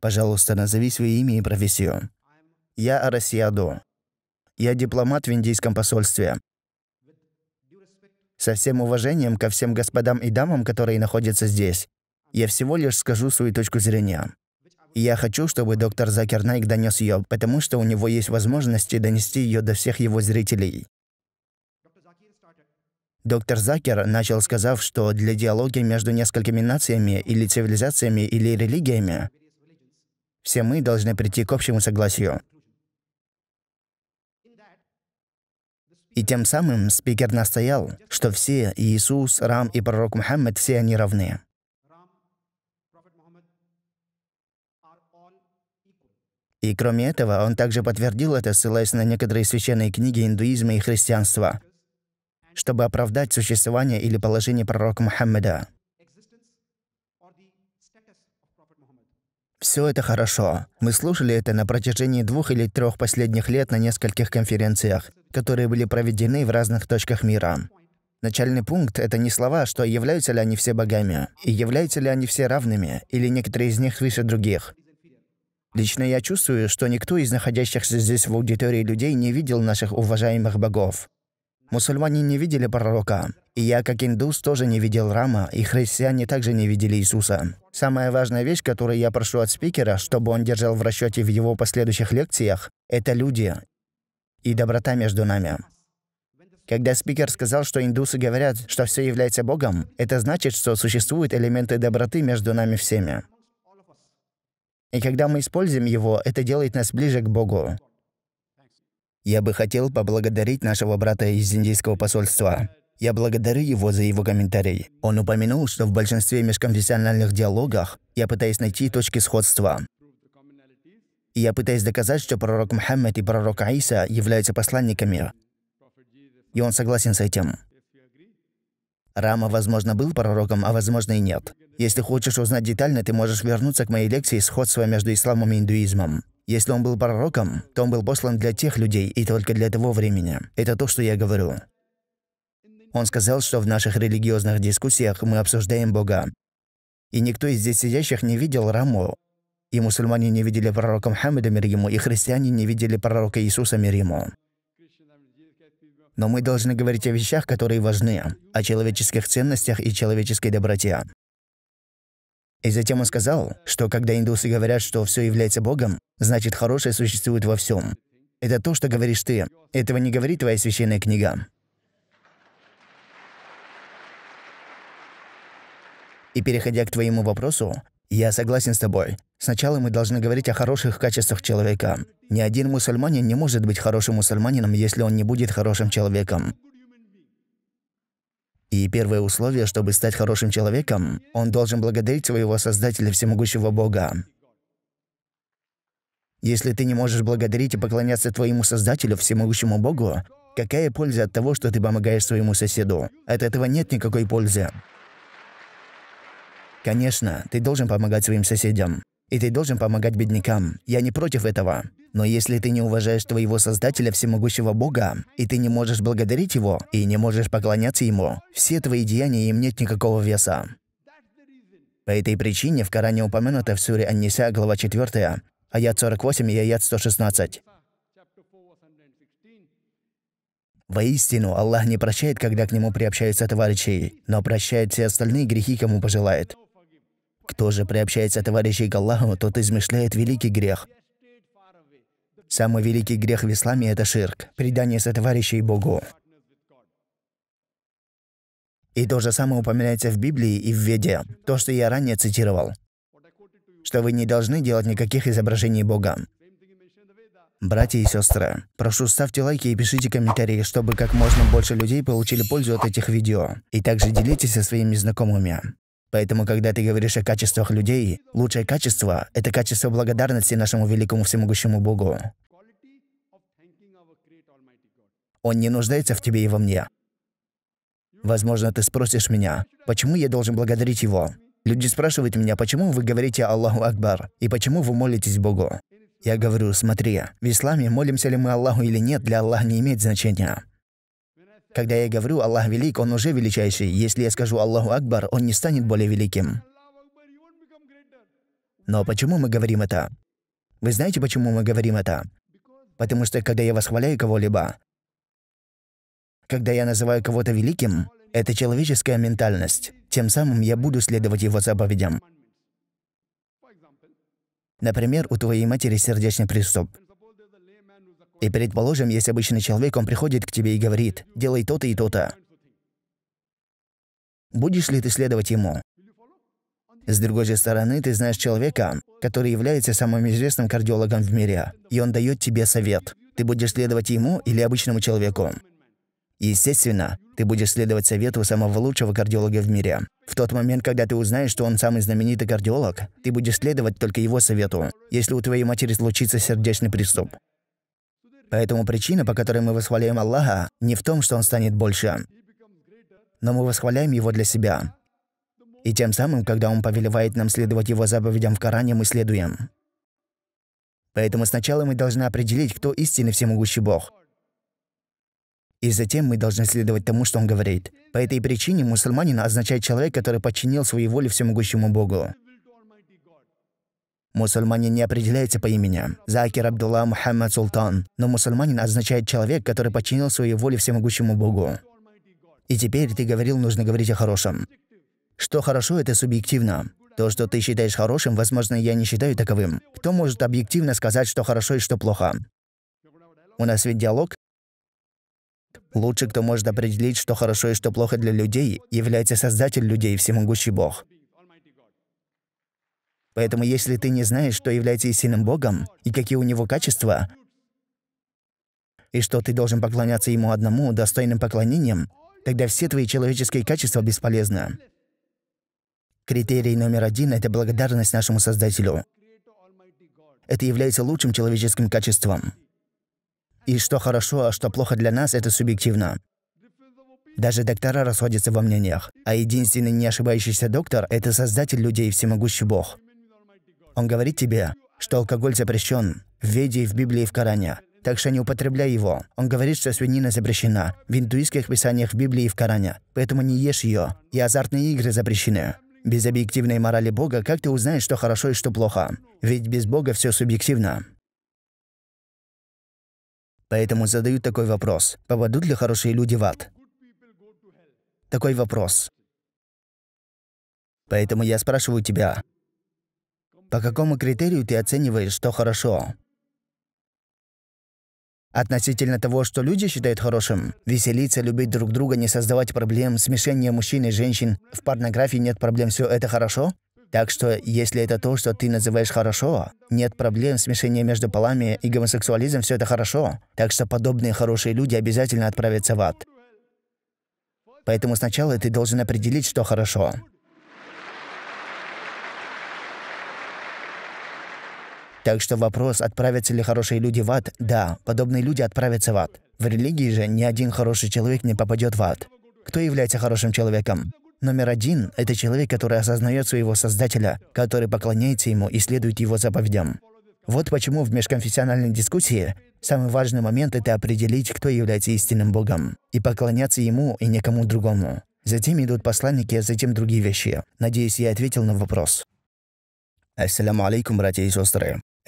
Пожалуйста, назови свое имя и профессию. Я Арасиадо. Я дипломат в индийском посольстве. Со всем уважением ко всем господам и дамам, которые находятся здесь, я всего лишь скажу свою точку зрения. я хочу, чтобы доктор Закер Найк донес ее, потому что у него есть возможности донести ее до всех его зрителей. Доктор Закер начал, сказав, что для диалога между несколькими нациями или цивилизациями или религиями все мы должны прийти к общему согласию. И тем самым спикер настоял, что все, Иисус, Рам и пророк Мухаммед все они равны. И кроме этого, он также подтвердил это, ссылаясь на некоторые священные книги индуизма и христианства, чтобы оправдать существование или положение пророка Мухаммеда. Все это хорошо. Мы слушали это на протяжении двух или трех последних лет на нескольких конференциях, которые были проведены в разных точках мира. Начальный пункт – это не слова, что являются ли они все богами, и являются ли они все равными, или некоторые из них выше других. Лично я чувствую, что никто из находящихся здесь в аудитории людей не видел наших уважаемых богов. Мусульмане не видели пророка. И я, как индус, тоже не видел Рама, и христиане также не видели Иисуса. Самая важная вещь, которую я прошу от спикера, чтобы он держал в расчете в его последующих лекциях, это люди и доброта между нами. Когда спикер сказал, что индусы говорят, что все является Богом, это значит, что существуют элементы доброты между нами всеми. И когда мы используем его, это делает нас ближе к Богу. Я бы хотел поблагодарить нашего брата из индийского посольства. Я благодарю его за его комментарий. Он упомянул, что в большинстве межконфессиональных диалогах я пытаюсь найти точки сходства. И я пытаюсь доказать, что пророк Мухаммад и пророк Аиса являются посланниками. И он согласен с этим. Рама, возможно, был пророком, а возможно и нет. Если хочешь узнать детально, ты можешь вернуться к моей лекции «Сходство между исламом и индуизмом». Если он был пророком, то он был послан для тех людей и только для того времени. Это то, что я говорю. Он сказал, что в наших религиозных дискуссиях мы обсуждаем Бога. И никто из здесь сидящих не видел Раму. И мусульмане не видели пророка Мухаммеда мир ему, и христиане не видели пророка Иисуса мир ему. Но мы должны говорить о вещах, которые важны, о человеческих ценностях и человеческой доброте. И затем он сказал, что когда индусы говорят, что все является Богом, значит хорошее существует во всем. Это то, что говоришь ты. Этого не говорит твоя священная книга. И переходя к твоему вопросу, я согласен с тобой. Сначала мы должны говорить о хороших качествах человека. Ни один мусульманин не может быть хорошим мусульманином, если он не будет хорошим человеком. И первое условие, чтобы стать хорошим человеком, он должен благодарить своего Создателя Всемогущего Бога. Если ты не можешь благодарить и поклоняться твоему Создателю Всемогущему Богу, какая польза от того, что ты помогаешь своему соседу? От этого нет никакой пользы. Конечно, ты должен помогать своим соседям. И ты должен помогать беднякам. Я не против этого. Но если ты не уважаешь твоего Создателя Всемогущего Бога, и ты не можешь благодарить Его, и не можешь поклоняться Ему, все твои деяния им нет никакого веса. По этой причине в Коране упомянуто в суре Анниса, глава 4, аят 48 и аят 116. Воистину, Аллах не прощает, когда к Нему приобщаются товарищи, но прощает все остальные грехи, кому пожелает. Кто же приобщается товарищей к Аллаху, тот измышляет великий грех. Самый великий грех в исламе – это ширк, предание товарищей Богу. И то же самое упоминается в Библии и в Веде, то, что я ранее цитировал, что вы не должны делать никаких изображений Бога. Братья и сестры, прошу, ставьте лайки и пишите комментарии, чтобы как можно больше людей получили пользу от этих видео. И также делитесь со своими знакомыми. Поэтому, когда ты говоришь о качествах людей, лучшее качество — это качество благодарности нашему великому всемогущему Богу. Он не нуждается в тебе и во мне. Возможно, ты спросишь меня, почему я должен благодарить его? Люди спрашивают меня, почему вы говорите «Аллаху Акбар» и почему вы молитесь Богу? Я говорю, смотри, в исламе молимся ли мы Аллаху или нет, для Аллаха не имеет значения. Когда я говорю «Аллах велик», он уже величайший. Если я скажу «Аллаху Акбар», он не станет более великим. Но почему мы говорим это? Вы знаете, почему мы говорим это? Потому что, когда я восхваляю кого-либо, когда я называю кого-то великим, это человеческая ментальность. Тем самым я буду следовать его заповедям. Например, у твоей матери сердечный приступ. И, предположим, есть обычный человек, он приходит к тебе и говорит, делай то-то и то-то. Будешь ли ты следовать ему? С другой же стороны, ты знаешь человека, который является самым известным кардиологом в мире, и он дает тебе совет. Ты будешь следовать ему или обычному человеку? Естественно, ты будешь следовать совету самого лучшего кардиолога в мире. В тот момент, когда ты узнаешь, что он самый знаменитый кардиолог, ты будешь следовать только его совету, если у твоей матери случится сердечный приступ. Поэтому причина, по которой мы восхваляем Аллаха, не в том, что Он станет больше. Но мы восхваляем Его для себя. И тем самым, когда Он повелевает нам следовать Его заповедям в Коране, мы следуем. Поэтому сначала мы должны определить, кто истинный всемогущий Бог. И затем мы должны следовать тому, что Он говорит. По этой причине мусульманин означает человек, который подчинил своей воле всемогущему Богу. Мусульманин не определяется по имени. Закир Абдулла Мухаммад Султан. Но мусульманин означает человек, который подчинил свою волю всемогущему Богу. И теперь ты говорил, нужно говорить о хорошем. Что хорошо, это субъективно. То, что ты считаешь хорошим, возможно, я не считаю таковым. Кто может объективно сказать, что хорошо и что плохо? У нас ведь диалог. Лучше, кто может определить, что хорошо и что плохо для людей, является Создатель людей, Всемогущий Бог. Поэтому если ты не знаешь, что является истинным Богом и какие у него качества, и что ты должен поклоняться ему одному достойным поклонением, тогда все твои человеческие качества бесполезны. Критерий номер один – это благодарность нашему Создателю. Это является лучшим человеческим качеством. И что хорошо, а что плохо для нас – это субъективно. Даже доктора расходятся во мнениях, а единственный не ошибающийся доктор – это Создатель людей и всемогущий Бог. Он говорит тебе, что алкоголь запрещен в Веде, в Библии и в Коране. Так что не употребляй его. Он говорит, что свинина запрещена в индуистских писаниях в Библии и в Коране. Поэтому не ешь ее. И азартные игры запрещены. Без объективной морали Бога как ты узнаешь, что хорошо и что плохо? Ведь без Бога все субъективно. Поэтому задают такой вопрос. Попадут ли хорошие люди в ад? Такой вопрос. Поэтому я спрашиваю тебя, по какому критерию ты оцениваешь, что хорошо? Относительно того, что люди считают хорошим, веселиться, любить друг друга, не создавать проблем, смешение мужчин и женщин, в порнографии нет проблем, все это хорошо? Так что, если это то, что ты называешь хорошо, нет проблем, смешение между полами и гомосексуализм, все это хорошо. Так что подобные хорошие люди обязательно отправятся в ад. Поэтому сначала ты должен определить, что хорошо. Так что вопрос, отправятся ли хорошие люди в ад, да, подобные люди отправятся в ад. В религии же ни один хороший человек не попадет в ад. Кто является хорошим человеком? Номер один – это человек, который осознает своего Создателя, который поклоняется ему и следует его заповедям. Вот почему в межконфессиональной дискуссии самый важный момент – это определить, кто является истинным Богом, и поклоняться ему и никому другому. Затем идут посланники, а затем другие вещи. Надеюсь, я ответил на вопрос. Ассаляму алейкум, братья и сестры.